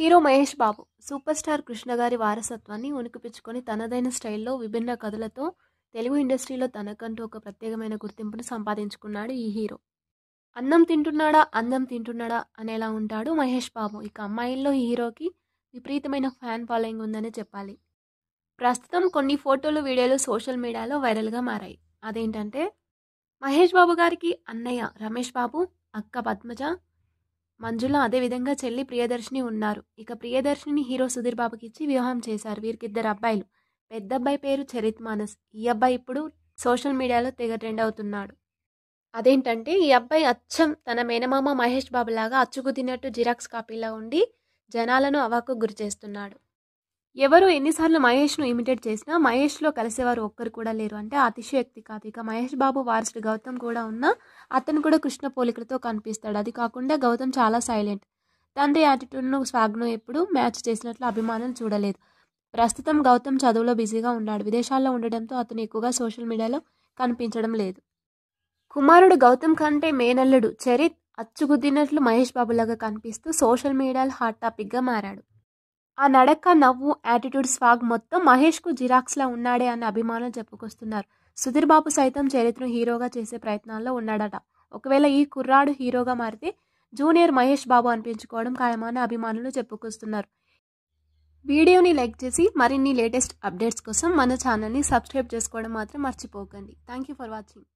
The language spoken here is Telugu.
hero Mahesh Babu super star Krishna గారి వారసత్వాన్ని ఉనికిపించుకొని తనదైన స్టైల్లో విభిన్న కథలతో తెలుగు ఇండస్ట్రీలో తనకంటూ ఒక ప్రత్యేకమైన గుర్తింపును సంపాదించుకున్నాడు ఈ హీరో అన్నం తింటున్నాడా అందం తింటున్నాడా అనేలా ఉంటాడు మహేష్ బాబు ఇక అమ్మాయిల్లో హీరోకి విపరీతమైన ఫ్యాన్ ఫాలోయింగ్ ఉందని చెప్పాలి ప్రస్తుతం కొన్ని ఫోటోలు వీడియోలు సోషల్ మీడియాలో వైరల్గా మారాయి అదేంటంటే మహేష్ బాబు గారికి అన్నయ్య రమేష్ బాబు అక్క పద్మజ మంజుల అదేవిధంగా చెల్లి ప్రియదర్శిని ఉన్నారు ఇక ప్రియదర్శిని హీరో సుధీర్ బాబుకి ఇచ్చి వివాహం చేశారు వీరికిద్దరు అబ్బాయిలు పెద్ద అబ్బాయి పేరు చరిత్ మానస్ ఈ అబ్బాయి ఇప్పుడు సోషల్ మీడియాలో తెగ ట్రెండ్ అవుతున్నాడు అదేంటంటే ఈ అబ్బాయి అచ్చం తన మేనమామ మహేష్ బాబు లాగా అచ్చుకు తిన్నట్టు జిరాక్స్ కాపీలా ఉండి జనాలను అవాకు గురి చేస్తున్నాడు ఎవరు ఎన్నిసార్లు మహేష్ను ఇమిటేట్ చేసినా మహేష్లో కలిసేవారు ఒక్కరు కూడా లేరు అంటే అతిశయోక్తి కాదు ఇక మహేష్ బాబు వారసుడు గౌతమ్ కూడా ఉన్నా అతను కూడా కృష్ణ పోలికలతో కనిపిస్తాడు అది కాకుండా గౌతమ్ చాలా సైలెంట్ తండ్రి యాటిట్యూడ్ను స్వాగ్నో ఎప్పుడు మ్యాచ్ చేసినట్లు అభిమానులు చూడలేదు ప్రస్తుతం గౌతమ్ చదువులో బిజీగా ఉన్నాడు విదేశాల్లో ఉండడంతో అతను ఎక్కువగా సోషల్ మీడియాలో కనిపించడం లేదు కుమారుడు గౌతమ్ కంటే మేనల్లుడు చరిత్ అచ్చుగుద్దినట్లు మహేష్ బాబులాగా కనిపిస్తూ సోషల్ మీడియాలో హాట్ టాపిక్గా మారాడు ఆ నడక నవ్వు యాటిట్యూడ్ స్వాగ్ మొత్తం మహేష్కు జిరాక్స్లా ఉన్నాడే అన్న అభిమానులు చెప్పుకొస్తున్నారు సుధీర్ బాబు సైతం చరిత్రను హీరోగా చేసే ప్రయత్నాల్లో ఉన్నాడట ఒకవేళ ఈ కుర్రాడు హీరోగా మారితే జూనియర్ మహేష్ బాబు అనిపించుకోవడం ఖాయమాన అభిమానులు చెప్పుకొస్తున్నారు వీడియోని లైక్ చేసి మరిన్ని లేటెస్ట్ అప్డేట్స్ కోసం మన ఛానల్ని సబ్స్క్రైబ్ చేసుకోవడం మాత్రం మర్చిపోకండి థ్యాంక్ యూ ఫర్ వాచింగ్